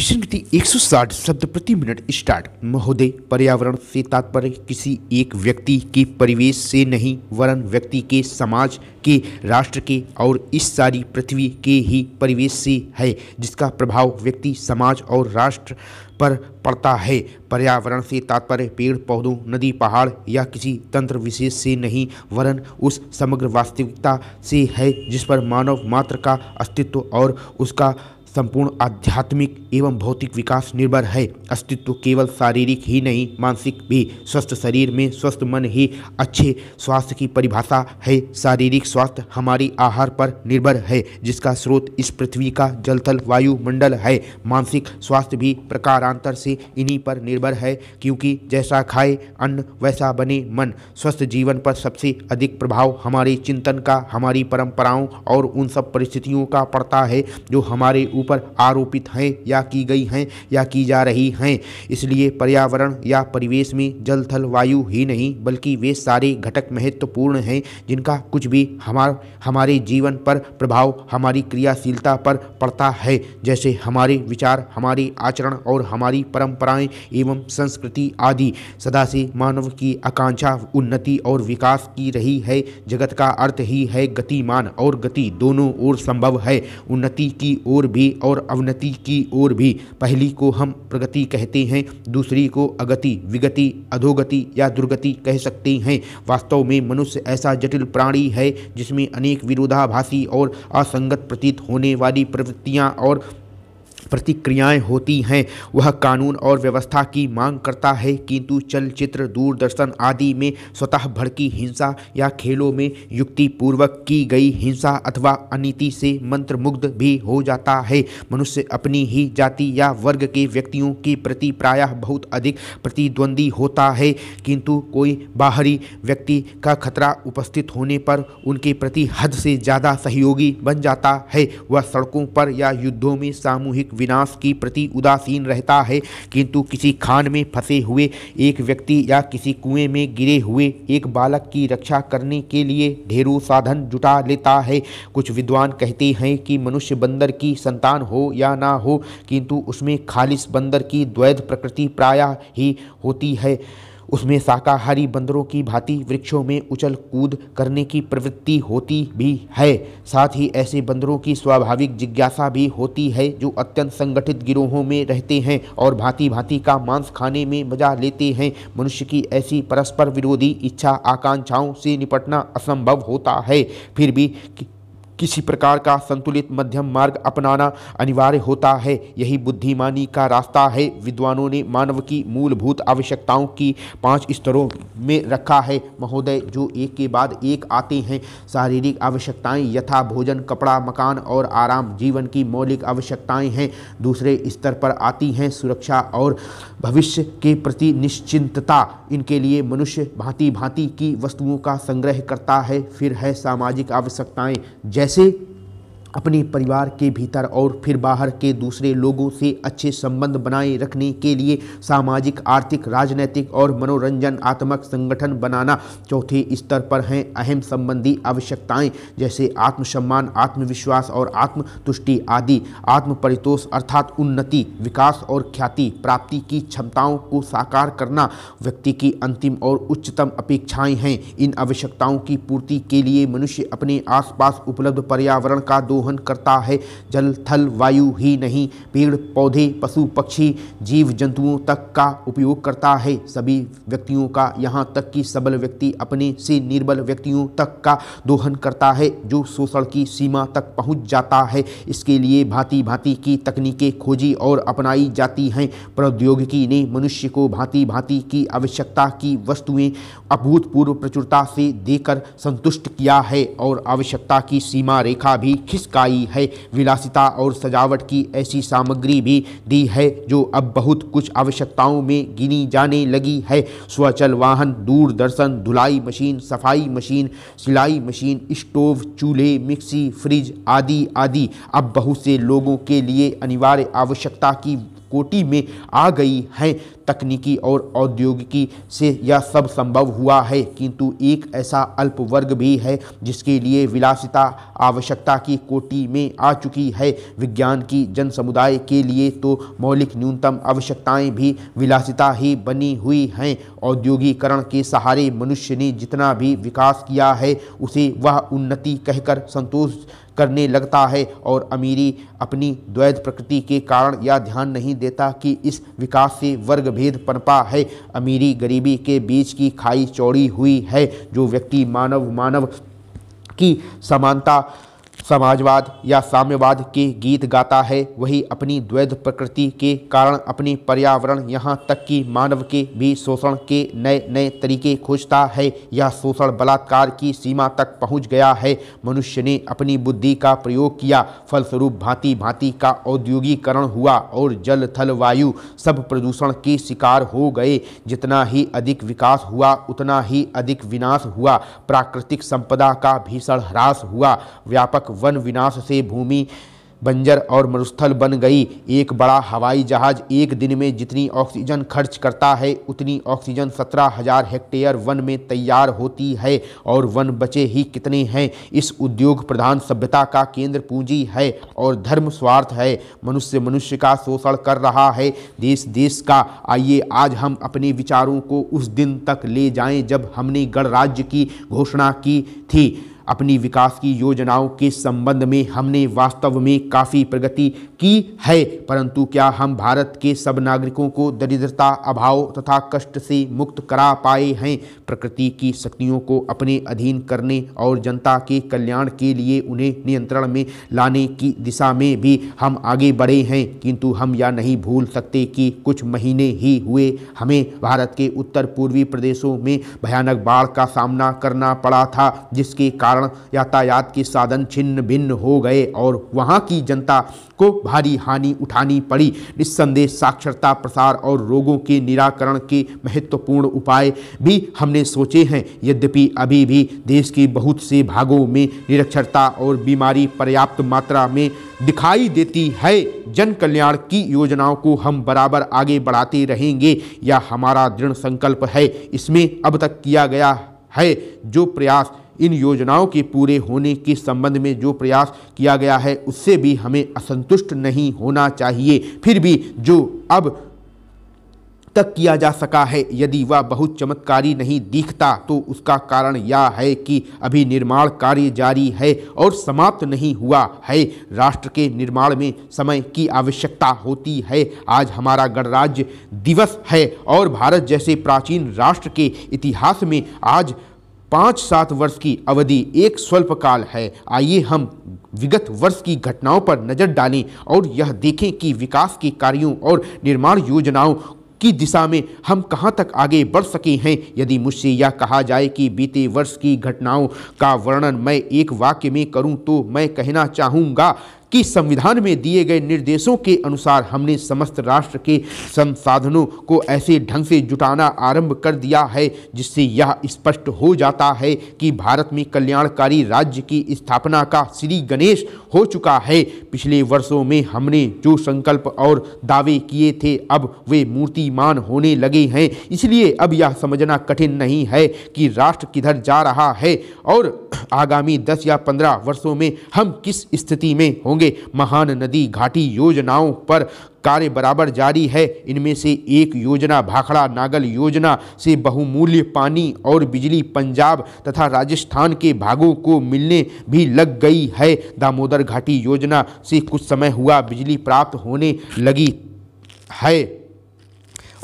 गति एक शब्द प्रति मिनट स्टार्ट महोदय पर्यावरण से तात्पर्य किसी एक व्यक्ति के परिवेश से नहीं वरन व्यक्ति के समाज के राष्ट्र के और इस सारी पृथ्वी के ही परिवेश से है जिसका प्रभाव व्यक्ति समाज और राष्ट्र पर पड़ता है पर्यावरण से तात्पर्य पेड़ पौधों नदी पहाड़ या किसी तंत्र विशेष से नहीं वरन उस समग्र वास्तविकता से है जिस पर मानव मात्र का अस्तित्व और उसका संपूर्ण आध्यात्मिक एवं भौतिक विकास निर्भर है अस्तित्व केवल शारीरिक ही नहीं मानसिक भी स्वस्थ शरीर में स्वस्थ मन ही अच्छे स्वास्थ्य की परिभाषा है शारीरिक स्वास्थ्य हमारी आहार पर निर्भर है जिसका स्रोत इस पृथ्वी का जलथल वायुमंडल है मानसिक स्वास्थ्य भी प्रकारांतर से इन्हीं पर निर्भर है क्योंकि जैसा खाए अन्न वैसा बने मन स्वस्थ जीवन पर सबसे अधिक प्रभाव हमारे चिंतन का हमारी परंपराओं और उन सब परिस्थितियों का पड़ता है जो हमारे ऊपर आरोपित हैं या की गई हैं या की जा रही हैं इसलिए पर्यावरण या परिवेश में जल थल वायु ही नहीं बल्कि वे सारे घटक महत्वपूर्ण हैं जिनका कुछ भी हमार हमारे जीवन पर प्रभाव हमारी क्रियाशीलता पर पड़ता है जैसे हमारे विचार हमारे आचरण और हमारी परंपराएं एवं संस्कृति आदि सदा से मानव की आकांक्षा उन्नति और विकास की रही है जगत का अर्थ ही है गतिमान और गति दोनों ओर संभव है उन्नति की ओर भी और अवनति की ओर भी पहली को हम प्रगति कहते हैं दूसरी को अगति विगति अधोगति या दुर्गति कह सकते हैं वास्तव में मनुष्य ऐसा जटिल प्राणी है जिसमें अनेक विरोधाभासी और असंगत प्रतीत होने वाली प्रवृत्तियाँ और प्रतिक्रियाएं होती हैं वह कानून और व्यवस्था की मांग करता है किंतु चलचित्र दूरदर्शन आदि में स्वतः भड़की हिंसा या खेलों में युक्तिपूर्वक की गई हिंसा अथवा अनिति से मंत्रमुग्ध भी हो जाता है मनुष्य अपनी ही जाति या वर्ग के व्यक्तियों के प्रति प्रायः बहुत अधिक प्रतिद्वंदी होता है किंतु कोई बाहरी व्यक्ति का खतरा उपस्थित होने पर उनके प्रति हद से ज़्यादा सहयोगी बन जाता है वह सड़कों पर या युद्धों में सामूहिक आकस्मिक विनाश की प्रति उदासीन रहता है किंतु किसी खान में फंसे हुए एक व्यक्ति या किसी कुएं में गिरे हुए एक बालक की रक्षा करने के लिए ढेरों साधन जुटा लेता है कुछ विद्वान कहते हैं कि मनुष्य बंदर की संतान हो या ना हो किंतु उसमें खालिश बंदर की द्वैध प्रकृति प्रायः ही होती है उसमें शाकाहारी बंदरों की भांति वृक्षों में उछल कूद करने की प्रवृत्ति होती भी है साथ ही ऐसे बंदरों की स्वाभाविक जिज्ञासा भी होती है जो अत्यंत संगठित गिरोहों में रहते हैं और भांति भांति का मांस खाने में मजा लेते हैं मनुष्य की ऐसी परस्पर विरोधी इच्छा आकांक्षाओं से निपटना असंभव होता है फिर भी किसी प्रकार का संतुलित मध्यम मार्ग अपनाना अनिवार्य होता है यही बुद्धिमानी का रास्ता है विद्वानों ने मानव की मूलभूत आवश्यकताओं की पांच स्तरों में रखा है महोदय जो एक के बाद एक आते हैं शारीरिक आवश्यकताएं यथा भोजन कपड़ा मकान और आराम जीवन की मौलिक आवश्यकताएं हैं दूसरे स्तर पर आती हैं सुरक्षा और भविष्य के प्रति निश्चिंतता इनके लिए मनुष्य भांति भांति की वस्तुओं का संग्रह करता है फिर है सामाजिक आवश्यकताएं जैसे así अपने परिवार के भीतर और फिर बाहर के दूसरे लोगों से अच्छे संबंध बनाए रखने के लिए सामाजिक आर्थिक राजनैतिक और मनोरंजन आत्मक संगठन बनाना चौथे स्तर पर हैं अहम संबंधी आवश्यकताएं जैसे आत्मसम्मान आत्मविश्वास और आत्मतुष्टि आदि आत्मपरितोष अर्थात उन्नति विकास और ख्याति प्राप्ति की क्षमताओं को साकार करना व्यक्ति की अंतिम और उच्चतम अपेक्षाएँ हैं इन आवश्यकताओं की पूर्ति के लिए मनुष्य अपने आसपास उपलब्ध पर्यावरण का दो दोहन करता है जल थल वायु ही नहीं पेड़ पौधे पशु पक्षी जीव जंतुओं तक का उपयोग करता है सभी व्यक्तियों का यहाँ तक कि सबल व्यक्ति अपने से निर्बल व्यक्तियों तक का दोहन करता है जो शोषण की सीमा तक पहुँच जाता है इसके लिए भांति भांति की तकनीकें खोजी और अपनाई जाती हैं प्रौद्योगिकी ने मनुष्य को भांति भांति की आवश्यकता की वस्तुएं अभूतपूर्व प्रचुरता से देकर संतुष्ट किया है और आवश्यकता की सीमा रेखा भी खिस स्काई है विलासिता और सजावट की ऐसी सामग्री भी दी है जो अब बहुत कुछ आवश्यकताओं में गिनी जाने लगी है स्वचल वाहन दूरदर्शन धुलाई मशीन सफाई मशीन सिलाई मशीन स्टोव चूल्हे मिक्सी फ्रिज आदि आदि अब बहुत से लोगों के लिए अनिवार्य आवश्यकता की कोटी में आ गई हैं तकनीकी और औद्योगिकी से यह सब संभव हुआ है किंतु एक ऐसा अल्प वर्ग भी है जिसके लिए विलासिता आवश्यकता की कोटि में आ चुकी है विज्ञान की जन समुदाय के लिए तो मौलिक न्यूनतम आवश्यकताएं भी विलासिता ही बनी हुई हैं औद्योगिकरण के सहारे मनुष्य ने जितना भी विकास किया है उसे वह उन्नति कहकर संतोष करने लगता है और अमीरी अपनी द्वैध प्रकृति के कारण यह ध्यान नहीं देता कि इस विकास से वर्ग भी भेद पनपा है अमीरी गरीबी के बीच की खाई चौड़ी हुई है जो व्यक्ति मानव मानव की समानता समाजवाद या साम्यवाद के गीत गाता है वही अपनी द्वैध प्रकृति के कारण अपनी पर्यावरण यहाँ तक कि मानव के भी शोषण के नए नए तरीके खोजता है यह शोषण बलात्कार की सीमा तक पहुँच गया है मनुष्य ने अपनी बुद्धि का प्रयोग किया फलस्वरूप भांति भांति का औद्योगिकरण हुआ और जल थल वायु सब प्रदूषण के शिकार हो गए जितना ही अधिक विकास हुआ उतना ही अधिक विनाश हुआ प्राकृतिक संपदा का भीषण ह्रास हुआ व्यापक वन विनाश से भूमि बंजर और मरुस्थल बन गई एक बड़ा हवाई जहाज एक दिन में जितनी ऑक्सीजन खर्च करता है उतनी ऑक्सीजन सत्रह हजार हेक्टेयर वन में तैयार होती है और वन बचे ही कितने हैं इस उद्योग प्रधान सभ्यता का केंद्र पूंजी है और धर्म स्वार्थ है मनुष्य मनुष्य का शोषण कर रहा है देश देश का आइए आज हम अपने विचारों को उस दिन तक ले जाए जब हमने गणराज्य की घोषणा की थी अपनी विकास की योजनाओं के संबंध में हमने वास्तव में काफ़ी प्रगति की है परंतु क्या हम भारत के सब नागरिकों को दरिद्रता अभाव तथा कष्ट से मुक्त करा पाए हैं प्रकृति की शक्तियों को अपने अधीन करने और जनता के कल्याण के लिए उन्हें नियंत्रण में लाने की दिशा में भी हम आगे बढ़े हैं किंतु हम यह नहीं भूल सकते कि कुछ महीने ही हुए हमें भारत के उत्तर पूर्वी प्रदेशों में भयानक बाढ़ का सामना करना पड़ा था जिसके कारण कारण यातायात के साधन छिन्न भिन्न हो गए और वहाँ की जनता को भारी हानि उठानी पड़ी निस्संदेह साक्षरता प्रसार और रोगों के निराकरण के महत्वपूर्ण उपाय भी हमने सोचे हैं यद्यपि अभी भी देश के बहुत से भागों में निरक्षरता और बीमारी पर्याप्त मात्रा में दिखाई देती है जन कल्याण की योजनाओं को हम बराबर आगे बढ़ाते रहेंगे यह हमारा दृढ़ संकल्प है इसमें अब तक किया गया है जो प्रयास इन योजनाओं के पूरे होने के संबंध में जो प्रयास किया गया है उससे भी हमें असंतुष्ट नहीं होना चाहिए फिर भी जो अब तक किया जा सका है यदि वह बहुत चमत्कारी नहीं दिखता तो उसका कारण यह है कि अभी निर्माण कार्य जारी है और समाप्त नहीं हुआ है राष्ट्र के निर्माण में समय की आवश्यकता होती है आज हमारा गणराज्य दिवस है और भारत जैसे प्राचीन राष्ट्र के इतिहास में आज पाँच सात वर्ष की अवधि एक स्वल्पकाल है आइए हम विगत वर्ष की घटनाओं पर नज़र डालें और यह देखें कि विकास के कार्यों और निर्माण योजनाओं की दिशा में हम कहां तक आगे बढ़ सके हैं यदि मुझसे यह कहा जाए कि बीते वर्ष की घटनाओं का वर्णन मैं एक वाक्य में करूं तो मैं कहना चाहूँगा कि संविधान में दिए गए निर्देशों के अनुसार हमने समस्त राष्ट्र के संसाधनों को ऐसे ढंग से जुटाना आरंभ कर दिया है जिससे यह स्पष्ट हो जाता है कि भारत में कल्याणकारी राज्य की स्थापना का श्री गणेश हो चुका है पिछले वर्षों में हमने जो संकल्प और दावे किए थे अब वे मूर्तिमान होने लगे हैं इसलिए अब यह समझना कठिन नहीं है कि राष्ट्र किधर जा रहा है और आगामी दस या पंद्रह वर्षों में हम किस स्थिति में होंगे होंगे महान नदी घाटी योजनाओं पर कार्य बराबर जारी है इनमें से एक योजना भाखड़ा नागल योजना से बहुमूल्य पानी और बिजली पंजाब तथा राजस्थान के भागों को मिलने भी लग गई है दामोदर घाटी योजना से कुछ समय हुआ बिजली प्राप्त होने लगी है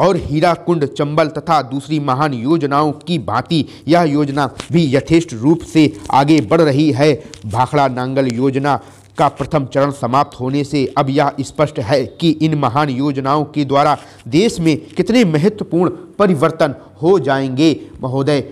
और हीरा कुंड चंबल तथा दूसरी महान योजनाओं की भांति यह योजना भी यथेष्ट रूप से आगे बढ़ रही है भाखड़ा नांगल योजना का प्रथम चरण समाप्त होने से अब यह स्पष्ट है कि इन महान योजनाओं के द्वारा देश में कितने महत्वपूर्ण परिवर्तन हो जाएंगे महोदय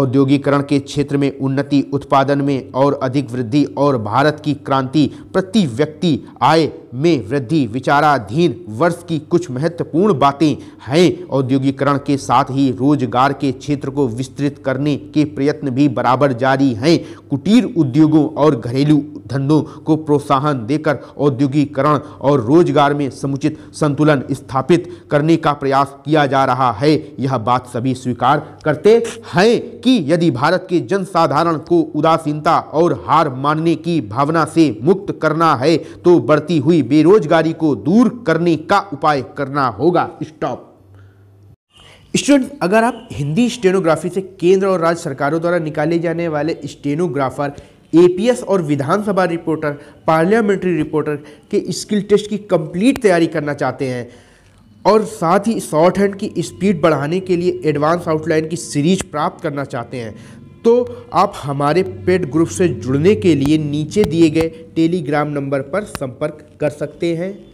औद्योगिकरण के क्षेत्र में उन्नति उत्पादन में और अधिक वृद्धि और भारत की क्रांति प्रति व्यक्ति आय में वृद्धि विचाराधीन वर्ष की कुछ महत्वपूर्ण बातें हैं औद्योगिकरण के साथ ही रोजगार के क्षेत्र को विस्तृत करने के प्रयत्न भी बराबर जारी हैं कुटीर उद्योगों और घरेलू धंधों को प्रोत्साहन देकर औद्योगिकरण और रोजगार में समुचित संतुलन स्थापित करने का प्रयास किया जा रहा है यह बात सभी स्वीकार करते हैं कि यदि भारत के जनसाधारण को उदासीनता और हार मानने की भावना से मुक्त करना है तो बढ़ती हुई बढ़ी बेरोजगारी को दूर करने का उपाय करना होगा स्टॉप स्टूडेंट अगर आप हिंदी स्टेनोग्राफी से केंद्र और राज्य सरकारों द्वारा निकाले जाने वाले स्टेनोग्राफर एपीएस और विधानसभा रिपोर्टर पार्लियामेंट्री रिपोर्टर के स्किल टेस्ट की कंप्लीट तैयारी करना चाहते हैं और साथ ही शॉर्ट हैंड की स्पीड बढ़ाने के लिए एडवांस आउटलाइन की सीरीज प्राप्त करना चाहते हैं तो आप हमारे पेड ग्रुप से जुड़ने के लिए नीचे दिए गए टेलीग्राम नंबर पर संपर्क कर सकते हैं